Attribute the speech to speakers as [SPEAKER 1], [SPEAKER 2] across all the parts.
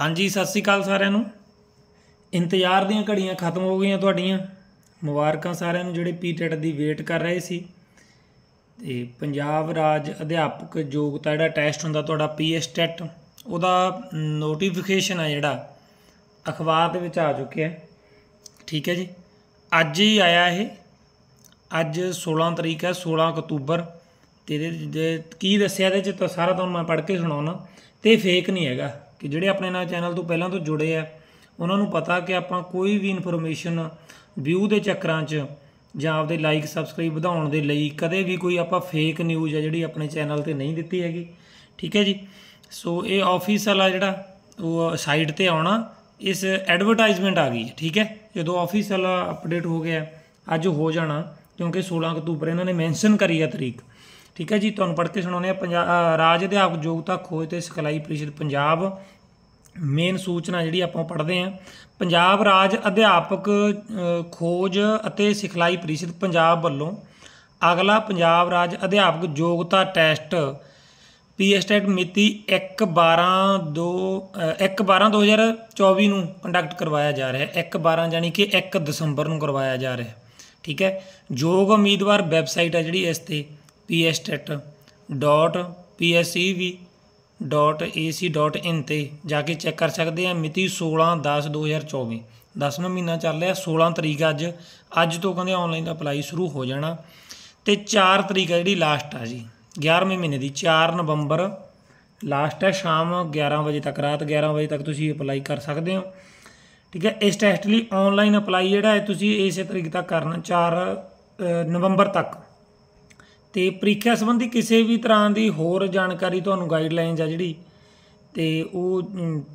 [SPEAKER 1] ਹਾਂਜੀ ਸਤਿ ਸ੍ਰੀ ਅਕਾਲ ਸਾਰਿਆਂ ਨੂੰ ਇੰਤਜ਼ਾਰ ਦੀਆਂ ਘੜੀਆਂ ਖਤਮ ਹੋ ਗਈਆਂ ਤੁਹਾਡੀਆਂ ਮੁਬਾਰਕਾਂ ਸਾਰਿਆਂ ਨੂੰ ਜਿਹੜੇ ਪੀਟੈਟ ਦੀ ਵੇਟ ਕਰ ਰਹੇ ਸੀ ਤੇ ਪੰਜਾਬ ਰਾਜ ਅਧਿਆਪਕ ਯੋਗਤਾ ਜਿਹੜਾ ਟੈਸਟ ਹੁੰਦਾ ਤੁਹਾਡਾ ਪੀਐਸ ਟੈਟ ਉਹਦਾ ਨੋਟੀਫਿਕੇਸ਼ਨ ਆ ਜਿਹੜਾ ਅਖਬਾਰ ਦੇ ਵਿੱਚ ਆ ਚੁੱਕਿਆ ਠੀਕ ਹੈ ਜੀ ਅੱਜ ਹੀ ਆਇਆ ਇਹ ਅੱਜ 16 ਤਰੀਕ ਹੈ 16 ਅਕਤੂਬਰ ਤੇ ਇਹਦੇ ਕੀ ਦੱਸਿਆ ਇਹਦੇ ਚ ਤਾਂ ਸਾਰਾ ਤੁਹਾਨੂੰ ਮੈਂ ਪੜ੍ਹ ਕੇ ਸੁਣਾਉਣਾ ਤੇ ਫੇਕ ਨਹੀਂ ਹੈਗਾ ਕਿ ਜਿਹੜੇ ਆਪਣੇ ਨਾਲ ਚੈਨਲ ਤੋਂ ਪਹਿਲਾਂ ਤੋਂ ਜੁੜੇ ਆ ਉਹਨਾਂ ਨੂੰ ਪਤਾ ਕਿ ਆਪਾਂ ਕੋਈ ਵੀ ਇਨਫੋਰਮੇਸ਼ਨ ਵਿਊ ਦੇ ਚੱਕਰਾਂ 'ਚ ਜਾਂ ਆਪਦੇ ਲਾਈਕ ਸਬਸਕ੍ਰਾਈਬ ਵਧਾਉਣ ਦੇ ਲਈ ਕਦੇ ਵੀ ਕੋਈ ਆਪਾਂ ਫੇਕ ਨਿਊਜ਼ ਆ ਜਿਹੜੀ ਆਪਣੇ ਚੈਨਲ ਤੇ ਨਹੀਂ ਦਿੱਤੀ ਹੈਗੀ ਠੀਕ ਹੈ ਜੀ ਸੋ ਇਹ ਆਫਿਸ ਆ ਜਿਹੜਾ ਉਹ ਸਾਈਟ ਤੇ ਆਉਣਾ ਇਸ ਐਡਵਰਟਾਈਜ਼ਮੈਂਟ ਆ ਗਈ ਠੀਕ ਹੈ ਜਦੋਂ ਵਾਲਾ ਅਪਡੇਟ ਹੋ ਗਿਆ ਅੱਜ ਹੋ ਜਾਣਾ ਕਿਉਂਕਿ 16 ਅਕਤੂਬਰ ਇਹਨਾਂ ਨੇ ਮੈਂਸ਼ਨ ਕਰੀ ਆ ਤਰੀਕ ਠੀਕ ਹੈ ਜੀ ਤੁਹਾਨੂੰ ਪੜ੍ਹ ਕੇ ਸੁਣਾਉਣੇ ਆ ਰਾਜ ਅਧਿਆਪਕ ਯੋਗਤਾ ਖੋਜ ਤੇ ਸਿਖਲਾਈ ਪ੍ਰੀਸ਼ਦ ਪੰਜਾਬ ਮੇਨ ਸੂਚਨਾ ਜਿਹੜੀ ਆਪਾਂ ਪੜ੍ਹਦੇ ਆਂ ਪੰਜਾਬ ਰਾਜ ਅਧਿਆਪਕ ਖੋਜ ਅਤੇ ਸਿਖਲਾਈ ਪ੍ਰੀਸ਼ਦ ਪੰਜਾਬ ਵੱਲੋਂ ਅਗਲਾ ਪੰਜਾਬ ਰਾਜ ਅਧਿਆਪਕ ਯੋਗਤਾ ਟੈਸਟ ਪੀਐਸਟੈਟ ਮਿਤੀ 1/12/2024 ਨੂੰ ਕੰਡਕਟ ਕਰਵਾਇਆ ਜਾ ਰਿਹਾ ਹੈ 1 ਯਾਨੀ ਕਿ 1 ਦਸੰਬਰ ਨੂੰ ਕਰਵਾਇਆ ਜਾ ਰਿਹਾ ਹੈ ਠੀਕ ਹੈ ਯੋਗ ਉਮੀਦਵਾਰ ਵੈਬਸਾਈਟ ਹੈ ਜਿਹੜੀ ਇਸ ਤੇ pstet.psev .ac.in ਤੇ ਜਾ ਕੇ ਚੈੱਕ ਕਰ ਸਕਦੇ ਆ ਮਿਤੀ 16/10/2024 10ਵਾਂ ਮਹੀਨਾ ਚੱਲ ਰਿਹਾ 16 ਤਰੀਕ ਅੱਜ ਅੱਜ ਤੋਂ ਕਹਿੰਦੇ ਆਨਲਾਈਨ ਅਪਲਾਈ ਸ਼ੁਰੂ ਹੋ ਜਾਣਾ ਤੇ 4 ਤਰੀਕ ਜਿਹੜੀ ਲਾਸਟ ਆ ਜੀ 11ਵੇਂ ਮਹੀਨੇ ਦੀ 4 ਨਵੰਬਰ ਲਾਸਟ ਹੈ ਸ਼ਾਮ 11 ਵਜੇ ਤੱਕ ਰਾਤ 11 ਵਜੇ ਤੱਕ ਤੁਸੀਂ ਅਪਲਾਈ ਕਰ ਸਕਦੇ ਹੋ ਠੀਕ ਹੈ ਇਸ ਟੈਸਟ ਲਈ ਆਨਲਾਈਨ ਅਪਲਾਈ ਜਿਹੜਾ ਹੈ ਤੁਸੀਂ ਇਸੇ ਤਰੀਕ ਤੱਕ ਕਰਨਾ 4 ਨਵੰਬਰ ਤੱਕ ਤੇ ਪ੍ਰੀਖਿਆ ਸੰਬੰਧੀ ਕਿਸੇ ਵੀ ਤਰ੍ਹਾਂ ਦੀ ਹੋਰ ਜਾਣਕਾਰੀ ਤੁਹਾਨੂੰ ਗਾਈਡਲਾਈਨਸ ਆ ਜਿਹੜੀ ਤੇ ਉਹ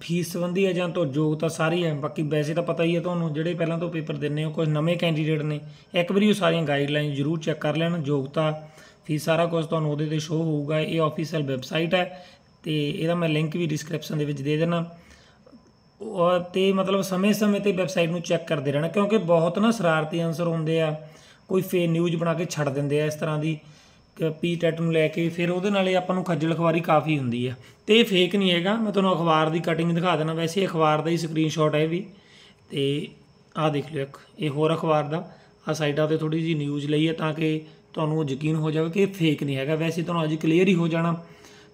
[SPEAKER 1] ਫੀਸ ਸੰਬੰਧੀ ਹੈ ਜਾਂ ਤੋਂ ਯੋਗਤਾ ਸਾਰੀ ਹੈ ਬਾਕੀ ਵੈਸੇ ਤਾਂ ਪਤਾ ਹੀ ਹੈ ਤੁਹਾਨੂੰ ਜਿਹੜੇ ਪਹਿਲਾਂ ਤੋਂ ਪੇਪਰ ਦਿੰਨੇ ਹੋ ਕੁਝ ਨਵੇਂ ਕੈਂਡੀਡੇਟ ਨੇ ਇੱਕ ਵਾਰੀ ਉਹ ਸਾਰੀਆਂ ਗਾਈਡਲਾਈਨ ਜ਼ਰੂਰ ਚੈੱਕ ਕਰ ਲੈਣ ਯੋਗਤਾ ਫੀਸ ਸਾਰਾ ਕੁਝ ਤੁਹਾਨੂੰ ਉਹਦੇ ਤੇ ਸ਼ੋ ਹੋਊਗਾ ਇਹ ਆਫੀਸ਼ੀਅਲ ਵੈਬਸਾਈਟ ਹੈ ਤੇ ਇਹਦਾ ਮੈਂ ਲਿੰਕ ਵੀ ਡਿਸਕ੍ਰਿਪਸ਼ਨ ਦੇ ਵਿੱਚ ਦੇ ਦੇਣਾ ਤੇ ਮਤਲਬ ਸਮੇਂ-ਸਮੇਂ ਤੇ ਵੈਬਸਾਈਟ ਨੂੰ ਚੈੱਕ ਕਰਦੇ ਰਹਿਣਾ ਕਿਉਂਕਿ ਬਹੁਤ ਨਾ ਸਰਾਰਤੀ ਆਨਸਰ ਹੁੰਦੇ ਆ ਕੋਈ ਫੇਕ ਨਿਊਜ਼ ਬਣਾ ਕੇ ਛੱਡ ਦਿੰਦੇ ਆ ਇਸ ਤਰ੍ਹਾਂ ਦੀ ਪੀ ਟੈਟ ਨੂੰ ਲੈ ਕੇ ਫਿਰ ਉਹਦੇ ਨਾਲੇ ਆਪਾਂ ਨੂੰ ਖੱਜਲ ਖਵਾਰੀ ਕਾਫੀ ਹੁੰਦੀ ਆ ਤੇ ਇਹ ਫੇਕ ਨਹੀਂ ਹੈਗਾ ਮੈਂ ਤੁਹਾਨੂੰ ਅਖਬਾਰ ਦੀ ਕਟਿੰਗ ਦਿਖਾ ਦੇਣਾ ਵੈਸੇ ਅਖਬਾਰ ਦਾ ਹੀ ਸਕਰੀਨਸ਼ਾਟ ਹੈ ਵੀ ਤੇ ਆਹ ਦੇਖ ਲਿਓ ਇੱਕ ਇਹ ਹੋਰ ਅਖਬਾਰ ਦਾ ਆ ਸਾਈਡਾਂ ਤੇ ਥੋੜੀ ਜੀ ਨਿਊਜ਼ ਲਈ ਹੈ ਤਾਂ ਕਿ ਤੁਹਾਨੂੰ ਯਕੀਨ ਹੋ ਜਾਵੇ ਕਿ ਇਹ ਫੇਕ ਨਹੀਂ ਹੈਗਾ ਵੈਸੇ ਤੁਹਾਨੂੰ ਅੱਜ ਕਲੀਅਰ ਹੀ ਹੋ ਜਾਣਾ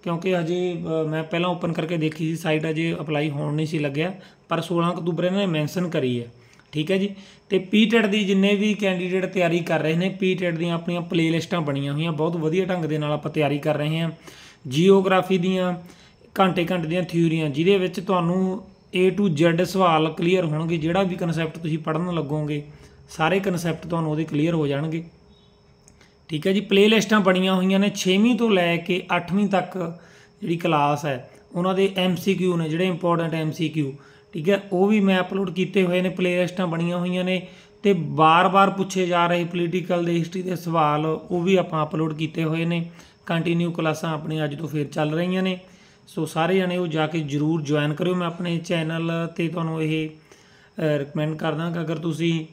[SPEAKER 1] ਕਿਉਂਕਿ ਅਜੇ ਮੈਂ ਪਹਿਲਾਂ ਓਪਨ ਕਰਕੇ ਦੇਖੀ ਸੀ ਸਾਈਟ ਅਜੇ ਅਪਲਾਈ ਹੋਣ ਨਹੀਂ ਸੀ ਲੱਗਿਆ ਪਰ 16 ਅਕਤੂਬਰ ਇਹਨਾਂ ਨੇ ਮੈਂਸ਼ਨ ਕਰੀ ਹੈ ਠੀਕ ਹੈ ਜੀ ਤੇ ਪੀਟੈਟ ਦੀ ਜਿੰਨੇ ਵੀ ਕੈਂਡੀਡੇਟ ਤਿਆਰੀ ਕਰ ਰਹੇ ਨੇ ਪੀਟੈਟ ਦੀਆਂ ਆਪਣੀਆਂ ਪਲੇਲਿਸਟਾਂ ਬਣੀਆਂ ਹੋਈਆਂ ਬਹੁਤ ਵਧੀਆ ਢੰਗ ਦੇ ਨਾਲ ਆਪਾਂ ਤਿਆਰੀ ਕਰ ਰਹੇ ਹਾਂ ਜੀਓਗ੍ਰਾਫੀ ਦੀਆਂ ਘੰਟੇ ਘੰਟੇ ਦੀਆਂ ਥਿਊਰੀਆਂ ਜਿਹਦੇ ਵਿੱਚ ਤੁਹਾਨੂੰ A to Z ਸਵਾਲ ਕਲੀਅਰ ਹੋਣਗੇ ਜਿਹੜਾ ਵੀ ਕਨਸੈਪਟ ਤੁਸੀਂ ਪੜਨ ਲੱਗੋਗੇ ਸਾਰੇ ਕਨਸੈਪਟ ਤੁਹਾਨੂੰ ਉਹਦੇ ਕਲੀਅਰ ਹੋ ਜਾਣਗੇ ਠੀਕ ਹੈ ਜੀ ਪਲੇਲਿਸਟਾਂ ਬਣੀਆਂ ਹੋਈਆਂ ਨੇ 6ਵੀਂ ਤੋਂ ਲੈ ਕੇ 8ਵੀਂ ਤੱਕ ਜਿਹੜੀ ਕਲਾਸ ਹੈ ਉਹਨਾਂ ਦੇ MCQ ਨੇ ਜਿਹੜੇ ਇੰਪੋਰਟੈਂਟ MCQ ਠੀਕ ਹੈ ਉਹ ਵੀ ਮੈਂ ਅਪਲੋਡ ਕੀਤੇ ਹੋਏ ਨੇ ਪਲੇਲਿਸਟਾਂ ਬਣੀਆਂ ਹੋਈਆਂ ਨੇ ਤੇ ਬਾਰ-ਬਾਰ ਪੁੱਛੇ ਜਾ ਰਹੇ ਪੋਲੀਟੀਕਲ ਦੇ ਹਿਸਟਰੀ ਦੇ ਸਵਾਲ ਉਹ ਵੀ ਆਪਾਂ ਅਪਲੋਡ ਕੀਤੇ ਹੋਏ ਨੇ ਕੰਟੀਨਿਊ ਕਲਾਸਾਂ ਆਪਣੀਆਂ ਅੱਜ ਤੋਂ ਫੇਰ ਚੱਲ ਰਹੀਆਂ ਨੇ ਸੋ ਸਾਰੇ ਜਣੇ ਉਹ ਜਾ ਕੇ ਜਰੂਰ ਜੁਆਇਨ ਕਰਿਓ ਮੈਂ ਆਪਣੇ ਚੈਨਲ ਤੇ ਤੁਹਾਨੂੰ ਇਹ ਰეკਮੈਂਡ ਕਰਦਾ ਕਿ ਅਗਰ ਤੁਸੀਂ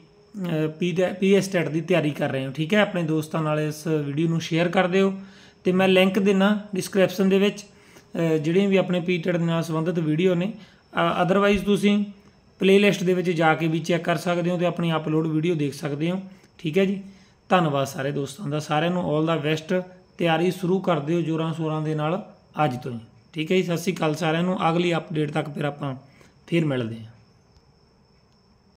[SPEAKER 1] ਪੀ ਪੀਐਸ ਟੈਟ ਦੀ ਤਿਆਰੀ ਕਰ ਰਹੇ ਹੋ ਠੀਕ ਹੈ ਆਪਣੇ ਦੋਸਤਾਂ ਨਾਲ ਇਸ ਵੀਡੀਓ ਨੂੰ ਸ਼ੇਅਰ ਕਰ ਦਿਓ ਤੇ ਮੈਂ ਲਿੰਕ ਦੇਣਾ ਡਿਸਕ੍ਰਿਪਸ਼ਨ ਦੇ ਵਿੱਚ ਜਿਹੜੀਆਂ ਵੀ ਆਪਣੇ ਪੀ ਟੈਟ ਨਾਲ ਸੰਬੰਧਿਤ ਵੀਡੀਓ ਨੇ ਅਦਰਵਾਈਜ਼ ਤੁਸੀਂ ਪਲੇਲਿਸਟ ਦੇ ਵਿੱਚ ਜਾ ਕੇ ਵੀ ਚੈੱਕ ਕਰ ਸਕਦੇ ਹੋ ਤੇ ਆਪਣੀ ਅਪਲੋਡ ਵੀਡੀਓ ਦੇਖ ਸਕਦੇ ਹੋ ਠੀਕ ਹੈ ਜੀ ਧੰਨਵਾਦ ਸਾਰੇ ਦੋਸਤਾਂ ਦਾ ਸਾਰਿਆਂ ਨੂੰ 올 ਦਾ ਬੈਸਟ ਤਿਆਰੀ ਸ਼ੁਰੂ ਕਰ ਦਿਓ ਜੋਰਾਂ ਸੋਰਾਂ ਦੇ ਨਾਲ ਅੱਜ ਤੋਂ ਠੀਕ ਹੈ ਜੀ ਸਤਿ ਸ੍ਰੀ ਅਕਾਲ ਸਾਰਿਆਂ ਨੂੰ ਅਗਲੀ ਅਪਡੇਟ ਤੱਕ ਫਿਰ ਆਪਾਂ ਫਿਰ ਮਿਲਦੇ ਹਾਂ